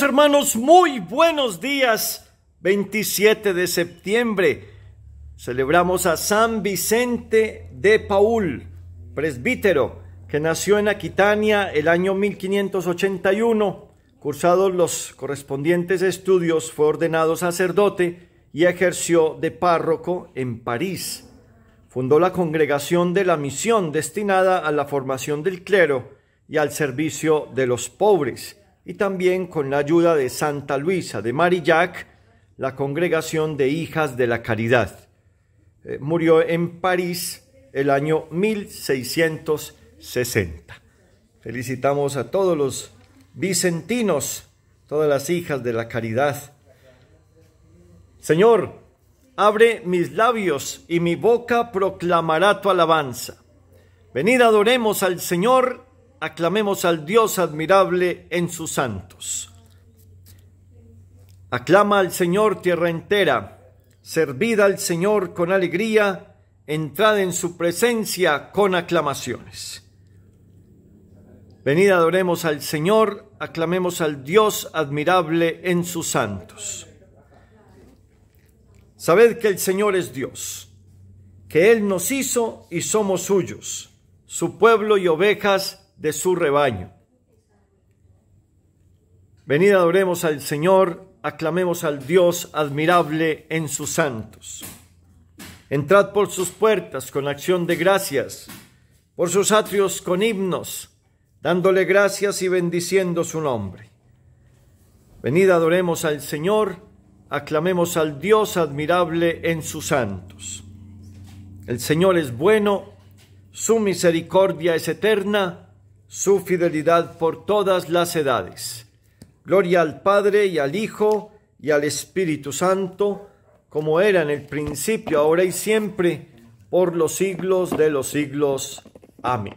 hermanos, muy buenos días. 27 de septiembre celebramos a San Vicente de Paul, presbítero, que nació en Aquitania el año 1581. Cursados los correspondientes estudios, fue ordenado sacerdote y ejerció de párroco en París. Fundó la Congregación de la Misión destinada a la formación del clero y al servicio de los pobres y también con la ayuda de Santa Luisa de Marillac, la congregación de Hijas de la Caridad. Eh, murió en París el año 1660. Felicitamos a todos los vicentinos, todas las hijas de la caridad. Señor, abre mis labios y mi boca proclamará tu alabanza. Venid adoremos al Señor aclamemos al Dios admirable en sus santos. Aclama al Señor tierra entera, servid al Señor con alegría, entrada en su presencia con aclamaciones. Venid, adoremos al Señor, aclamemos al Dios admirable en sus santos. Sabed que el Señor es Dios, que Él nos hizo y somos suyos, su pueblo y ovejas de su rebaño. Venid, adoremos al Señor, aclamemos al Dios admirable en sus santos. Entrad por sus puertas con acción de gracias, por sus atrios con himnos, dándole gracias y bendiciendo su nombre. Venid, adoremos al Señor, aclamemos al Dios admirable en sus santos. El Señor es bueno, su misericordia es eterna, su fidelidad por todas las edades. Gloria al Padre y al Hijo y al Espíritu Santo, como era en el principio, ahora y siempre, por los siglos de los siglos. Amén.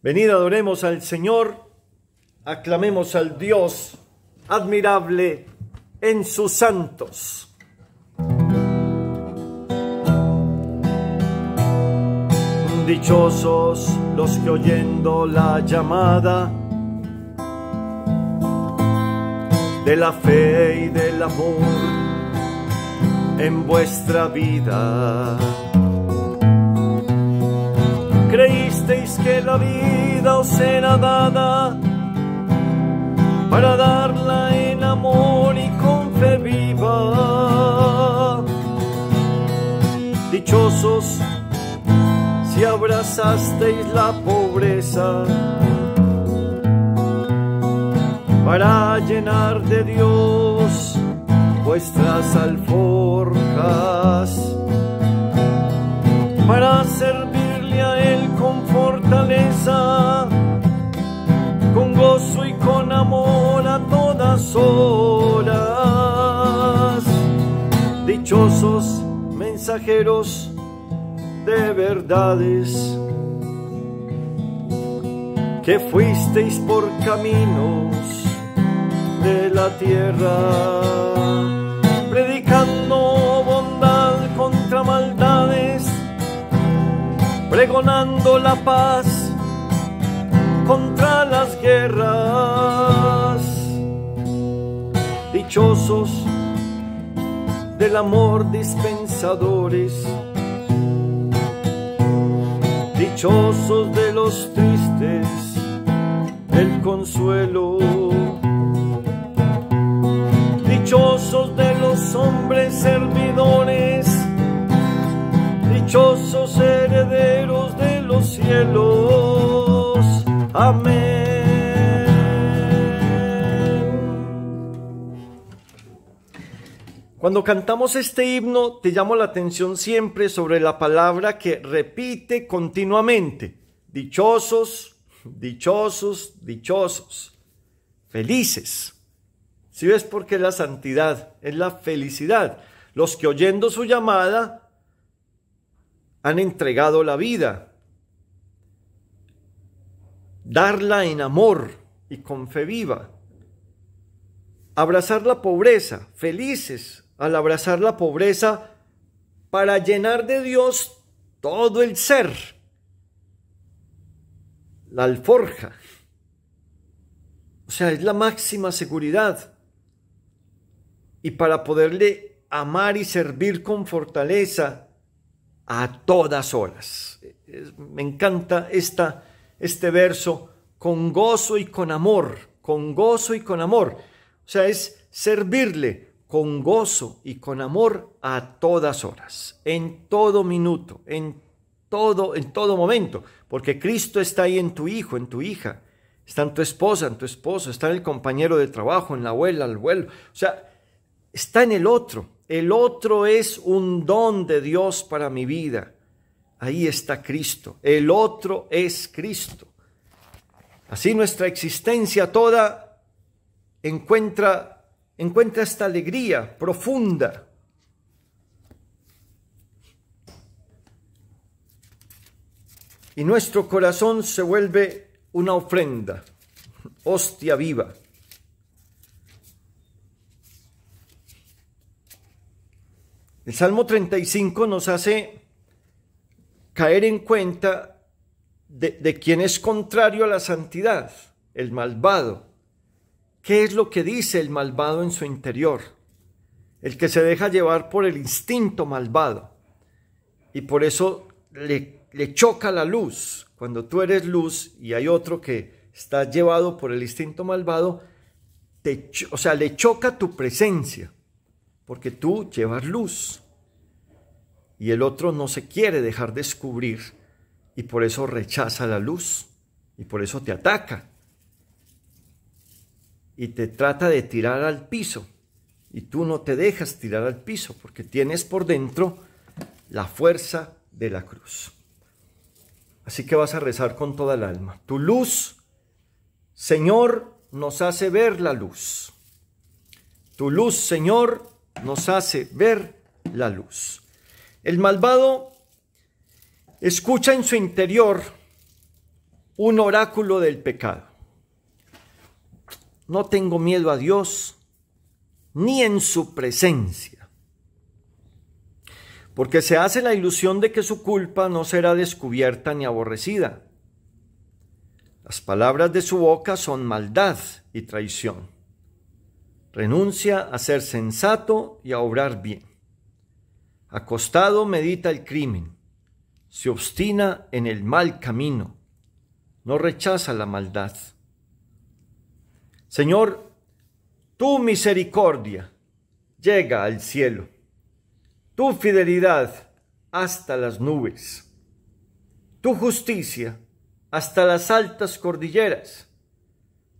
Venid, adoremos al Señor, aclamemos al Dios admirable en sus santos. dichosos los que oyendo la llamada de la fe y del amor en vuestra vida. Creísteis que la vida os era dada para darla en amor y con fe viva. Dichosos abrazasteis la pobreza para llenar de Dios vuestras alforjas, para servirle a Él con fortaleza, con gozo y con amor a todas horas. Dichosos mensajeros, de verdades que fuisteis por caminos de la tierra, predicando bondad contra maldades, pregonando la paz contra las guerras, dichosos del amor dispensadores dichosos de los tristes, el consuelo. Dichosos de los hombres servidores, dichosos herederos de los cielos. Amén. Cuando cantamos este himno, te llamo la atención siempre sobre la palabra que repite continuamente. Dichosos, dichosos, dichosos. Felices. Si ¿Sí ves por qué la santidad es la felicidad. Los que oyendo su llamada han entregado la vida. Darla en amor y con fe viva. Abrazar la pobreza, felices, al abrazar la pobreza para llenar de Dios todo el ser, la alforja. O sea, es la máxima seguridad. Y para poderle amar y servir con fortaleza a todas horas. Me encanta esta, este verso, con gozo y con amor, con gozo y con amor. O sea, es servirle con gozo y con amor a todas horas, en todo minuto, en todo, en todo momento, porque Cristo está ahí en tu hijo, en tu hija, está en tu esposa, en tu esposo, está en el compañero de trabajo, en la abuela, el abuelo, o sea, está en el otro. El otro es un don de Dios para mi vida. Ahí está Cristo. El otro es Cristo. Así nuestra existencia toda encuentra Encuentra esta alegría profunda. Y nuestro corazón se vuelve una ofrenda, hostia viva. El Salmo 35 nos hace caer en cuenta de, quien es contrario a la santidad, el malvado. ¿Qué es lo que dice el malvado en su interior? El que se deja llevar por el instinto malvado. Y por eso le, choca la luz. Cuando tú eres luz y hay otro que está llevado por el instinto malvado, o sea, le choca tu presencia, porque tú llevas luz. Y el otro no se quiere dejar descubrir y por eso rechaza la luz y por eso te ataca, y te trata de tirar al piso. Y tú no te dejas tirar al piso porque tienes por dentro la fuerza de la cruz. Así que vas a rezar con toda el alma. Tu luz, Señor, nos hace ver la luz. Tu luz, Señor, nos hace ver la luz. El malvado escucha en su interior un oráculo del pecado no tengo miedo a Dios ni en su presencia. Porque se hace la ilusión de que su culpa no será descubierta ni aborrecida. Las palabras de su boca son maldad y traición. Renuncia a ser sensato y a obrar bien. Acostado medita el crimen. Se obstina en el mal camino. No rechaza la maldad Señor, tu misericordia llega al cielo, tu fidelidad hasta las nubes, tu justicia hasta las altas cordilleras,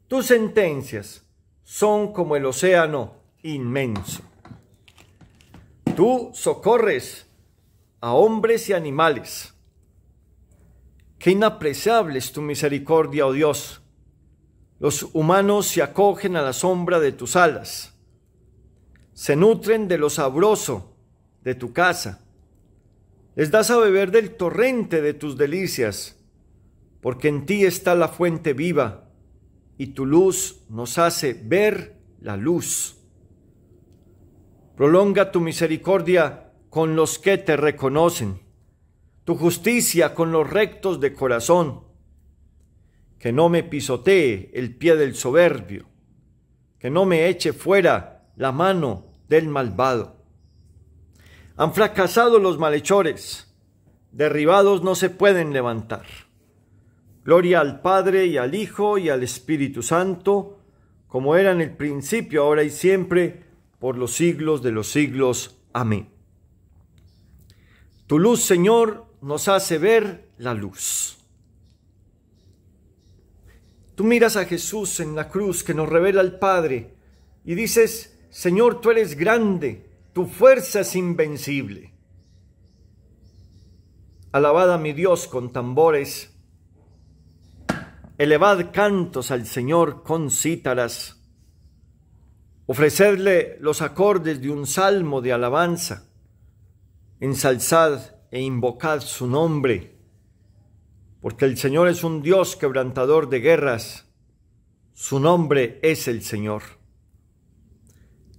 tus sentencias son como el océano inmenso. Tú socorres a hombres y animales. Qué inapreciable es tu misericordia, oh Dios los humanos se acogen a la sombra de tus alas, se nutren de lo sabroso de tu casa, les das a beber del torrente de tus delicias, porque en ti está la fuente viva y tu luz nos hace ver la luz. Prolonga tu misericordia con los que te reconocen, tu justicia con los rectos de corazón que no me pisotee el pie del soberbio, que no me eche fuera la mano del malvado. Han fracasado los malhechores, derribados no se pueden levantar. Gloria al Padre y al Hijo y al Espíritu Santo, como era en el principio, ahora y siempre, por los siglos de los siglos. Amén. Tu luz, Señor, nos hace ver la luz. Tú miras a Jesús en la cruz que nos revela el Padre y dices, Señor, tú eres grande, tu fuerza es invencible. Alabad a mi Dios con tambores, elevad cantos al Señor con cítaras, ofrecedle los acordes de un salmo de alabanza, ensalzad e invocad su nombre porque el Señor es un Dios quebrantador de guerras. Su nombre es el Señor.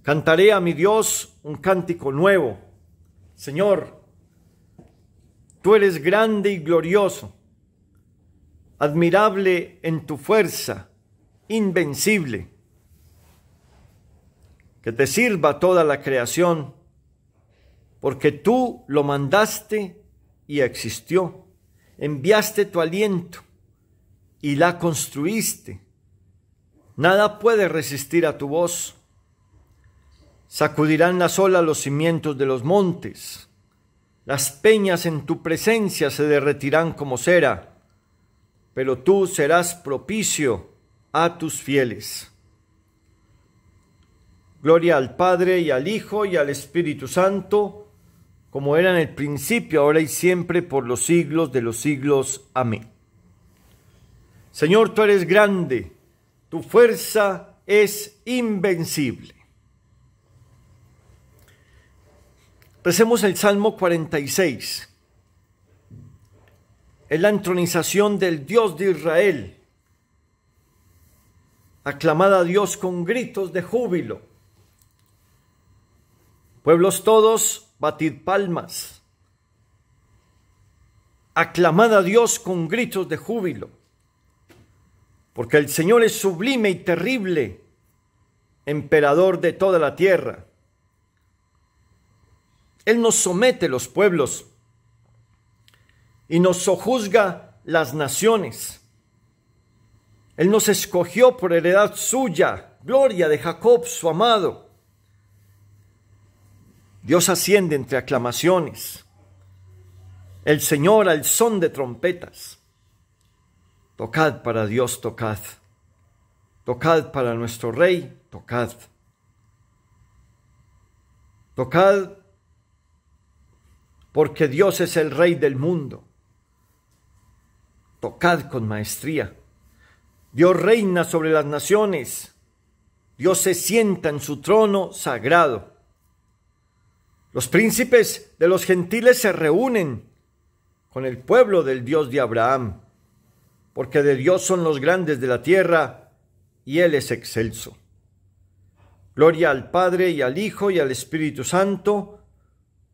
Cantaré a mi Dios un cántico nuevo. Señor, tú eres grande y glorioso, admirable en tu fuerza, invencible. Que te sirva toda la creación, porque tú lo mandaste y existió enviaste tu aliento y la construiste. Nada puede resistir a tu voz. Sacudirán las sola los cimientos de los montes. Las peñas en tu presencia se derretirán como cera, pero tú serás propicio a tus fieles. Gloria al Padre y al Hijo y al Espíritu Santo como era en el principio, ahora y siempre, por los siglos de los siglos. Amén. Señor, tú eres grande, tu fuerza es invencible. Recemos el Salmo 46. Es la entronización del Dios de Israel. Aclamada a Dios con gritos de júbilo Pueblos todos, batid palmas. Aclamad a Dios con gritos de júbilo, porque el Señor es sublime y terrible, emperador de toda la tierra. Él nos somete los pueblos y nos sojuzga las naciones. Él nos escogió por heredad suya, gloria de Jacob, su amado. Dios asciende entre aclamaciones. El Señor al son de trompetas. Tocad para Dios, tocad. Tocad para nuestro Rey, tocad. Tocad porque Dios es el Rey del mundo. Tocad con maestría. Dios reina sobre las naciones. Dios se sienta en su trono sagrado. Los príncipes de los gentiles se reúnen con el pueblo del Dios de Abraham, porque de Dios son los grandes de la tierra y Él es excelso. Gloria al Padre y al Hijo y al Espíritu Santo,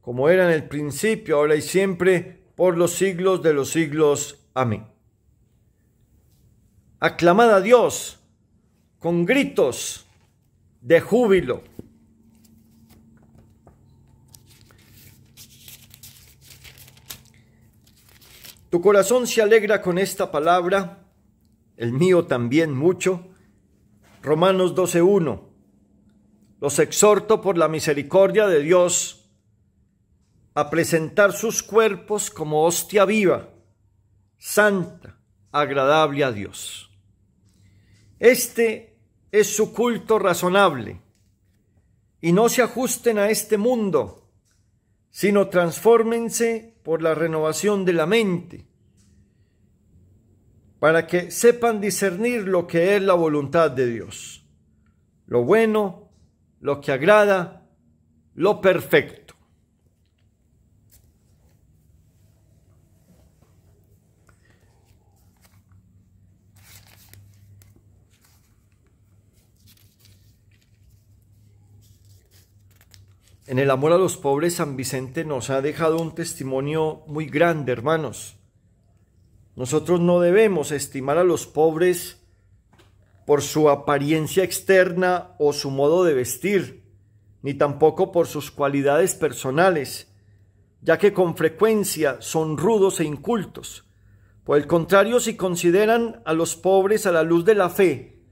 como era en el principio, ahora y siempre, por los siglos de los siglos. Amén. Aclamad a Dios con gritos de júbilo. Tu corazón se alegra con esta palabra, el mío también mucho. Romanos 12.1. Los exhorto por la misericordia de Dios a presentar sus cuerpos como hostia viva, santa, agradable a Dios. Este es su culto razonable y no se ajusten a este mundo, sino transfórmense por la renovación de la mente, para que sepan discernir lo que es la voluntad de Dios, lo bueno, lo que agrada, lo perfecto. En el amor a los pobres, San Vicente nos ha dejado un testimonio muy grande, hermanos. Nosotros no debemos estimar a los pobres por su apariencia externa o su modo de vestir, ni tampoco por sus cualidades personales, ya que con frecuencia son rudos e incultos. Por el contrario, si consideran a los pobres a la luz de la fe,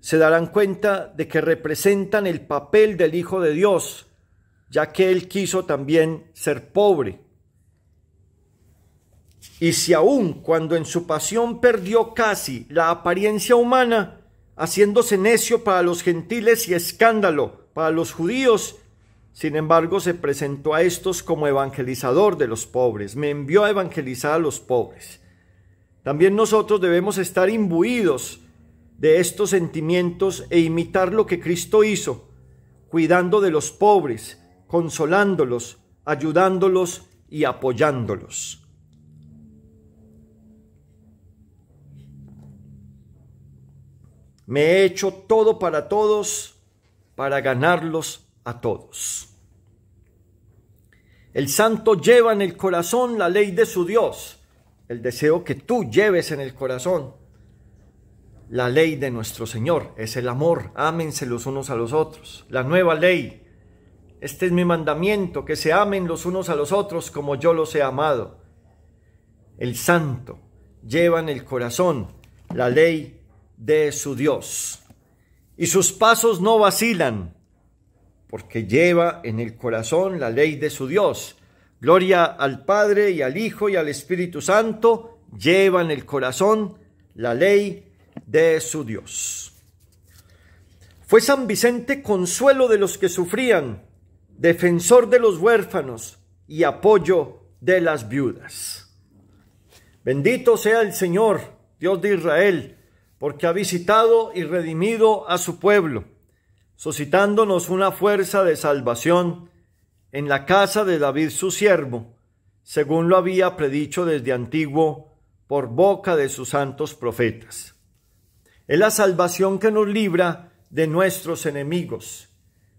se darán cuenta de que representan el papel del Hijo de Dios, ya que él quiso también ser pobre. Y si aún cuando en su pasión perdió casi la apariencia humana, haciéndose necio para los gentiles y escándalo para los judíos, sin embargo se presentó a estos como evangelizador de los pobres, me envió a evangelizar a los pobres. También nosotros debemos estar imbuidos de estos sentimientos e imitar lo que Cristo hizo, cuidando de los pobres, consolándolos, ayudándolos y apoyándolos. Me he hecho todo para todos, para ganarlos a todos. El santo lleva en el corazón la ley de su Dios, el deseo que tú lleves en el corazón. La ley de nuestro Señor es el amor, ámense los unos a los otros, la nueva ley, este es mi mandamiento, que se amen los unos a los otros como yo los he amado. El santo lleva en el corazón la ley de su Dios. Y sus pasos no vacilan, porque lleva en el corazón la ley de su Dios. Gloria al Padre y al Hijo y al Espíritu Santo, lleva en el corazón la ley de su Dios. Fue San Vicente consuelo de los que sufrían defensor de los huérfanos y apoyo de las viudas. Bendito sea el Señor, Dios de Israel, porque ha visitado y redimido a su pueblo, suscitándonos una fuerza de salvación en la casa de David su siervo, según lo había predicho desde antiguo por boca de sus santos profetas. Es la salvación que nos libra de nuestros enemigos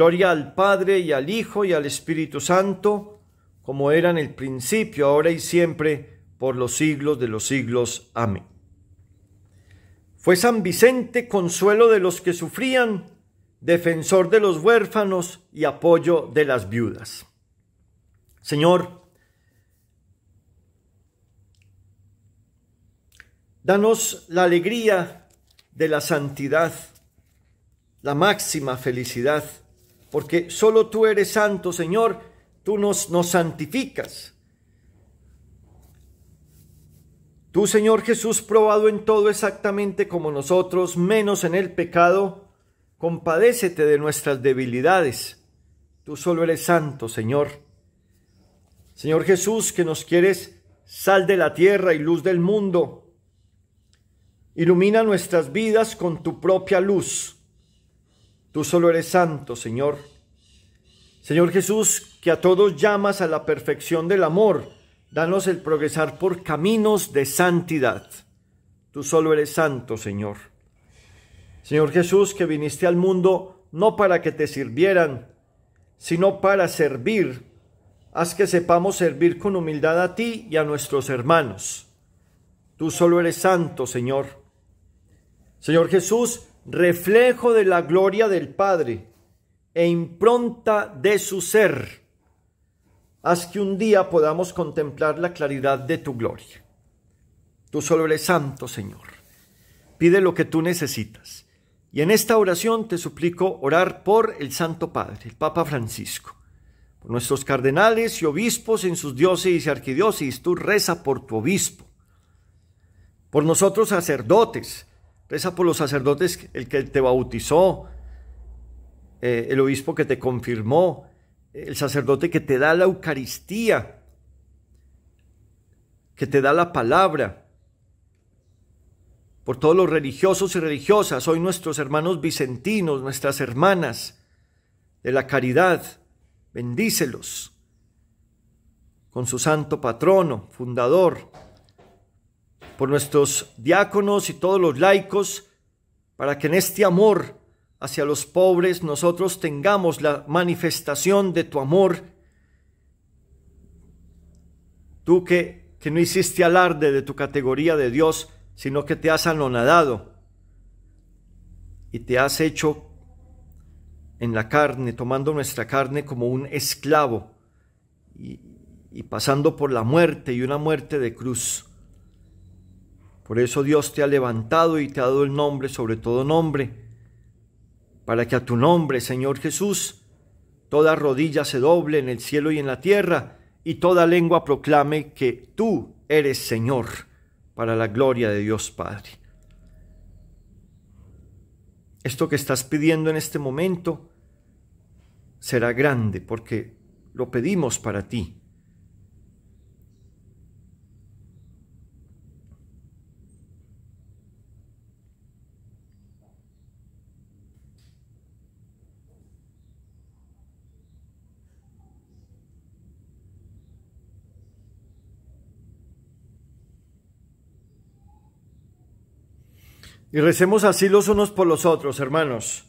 Gloria al Padre y al Hijo y al Espíritu Santo, como era en el principio, ahora y siempre, por los siglos de los siglos. Amén. Fue San Vicente consuelo de los que sufrían, defensor de los huérfanos y apoyo de las viudas. Señor, danos la alegría de la santidad, la máxima felicidad porque solo tú eres santo, Señor, tú nos, nos santificas. Tú, Señor Jesús, probado en todo exactamente como nosotros, menos en el pecado, compadécete de nuestras debilidades. Tú solo eres santo, Señor. Señor Jesús, que nos quieres sal de la tierra y luz del mundo. Ilumina nuestras vidas con tu propia luz Tú solo eres santo, Señor. Señor Jesús, que a todos llamas a la perfección del amor, danos el progresar por caminos de santidad. Tú solo eres santo, Señor. Señor Jesús, que viniste al mundo no para que te sirvieran, sino para servir. Haz que sepamos servir con humildad a ti y a nuestros hermanos. Tú solo eres santo, Señor. Señor Jesús, reflejo de la gloria del Padre e impronta de su ser. Haz que un día podamos contemplar la claridad de tu gloria. Tú solo eres santo, Señor. Pide lo que tú necesitas. Y en esta oración te suplico orar por el Santo Padre, el Papa Francisco, por nuestros cardenales y obispos en sus diócesis y arquidiócesis. Tú reza por tu obispo, por nosotros sacerdotes, Reza por los sacerdotes, el que te bautizó, eh, el obispo que te confirmó, el sacerdote que te da la Eucaristía, que te da la palabra. Por todos los religiosos y religiosas, hoy nuestros hermanos vicentinos, nuestras hermanas de la caridad, bendícelos con su santo patrono, fundador, por nuestros diáconos y todos los laicos, para que en este amor hacia los pobres nosotros tengamos la manifestación de tu amor. Tú que, no hiciste alarde de tu categoría de Dios, sino que te has anonadado y te has hecho en la carne, tomando nuestra carne como un esclavo y pasando por la muerte y una muerte de cruz por eso Dios te ha levantado y te ha dado el nombre sobre todo nombre, para que a tu nombre, Señor Jesús, toda rodilla se doble en el cielo y en la tierra, y toda lengua proclame que tú eres Señor, para la gloria de Dios Padre. Esto que estás pidiendo en este momento será grande, porque lo pedimos para ti Y recemos así los unos por los otros, hermanos.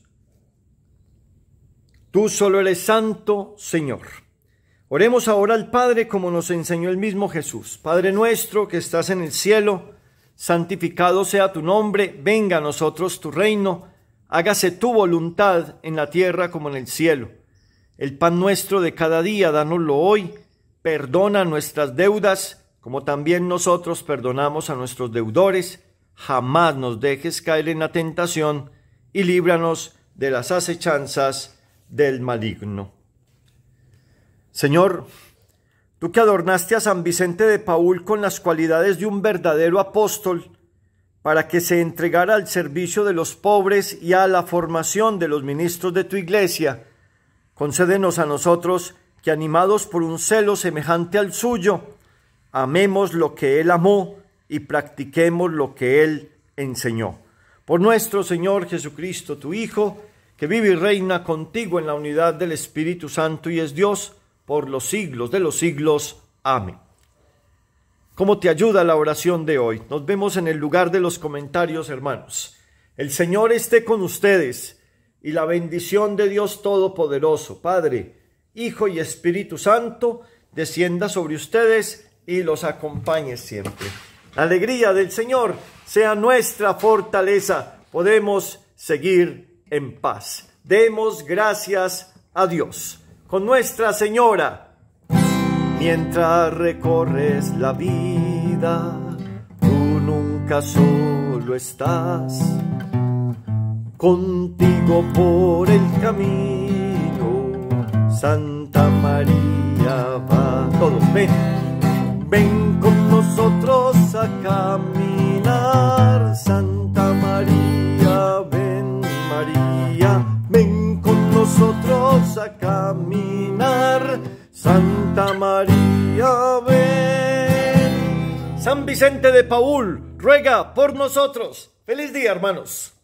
Tú solo eres santo, Señor. Oremos ahora al Padre como nos enseñó el mismo Jesús. Padre nuestro que estás en el cielo, santificado sea tu nombre, venga a nosotros tu reino, hágase tu voluntad en la tierra como en el cielo. El pan nuestro de cada día, danoslo hoy, perdona nuestras deudas como también nosotros perdonamos a nuestros deudores jamás nos dejes caer en la tentación y líbranos de las acechanzas del maligno. Señor, tú que adornaste a San Vicente de Paul con las cualidades de un verdadero apóstol, para que se entregara al servicio de los pobres y a la formación de los ministros de tu iglesia, concédenos a nosotros que animados por un celo semejante al suyo, amemos lo que él amó y practiquemos lo que Él enseñó. Por nuestro Señor Jesucristo, tu Hijo, que vive y reina contigo en la unidad del Espíritu Santo y es Dios por los siglos de los siglos. Amén. ¿Cómo te ayuda la oración de hoy? Nos vemos en el lugar de los comentarios, hermanos. El Señor esté con ustedes y la bendición de Dios Todopoderoso, Padre, Hijo y Espíritu Santo, descienda sobre ustedes y los acompañe siempre. La alegría del Señor sea nuestra fortaleza. Podemos seguir en paz. Demos gracias a Dios. Con Nuestra Señora, mientras recorres la vida, tú nunca solo estás. Contigo por el camino, Santa María va. Todos ven, ven con nosotros a caminar. Santa María, ven María, ven con nosotros a caminar. Santa María, ven. San Vicente de Paul, ruega por nosotros. Feliz día, hermanos.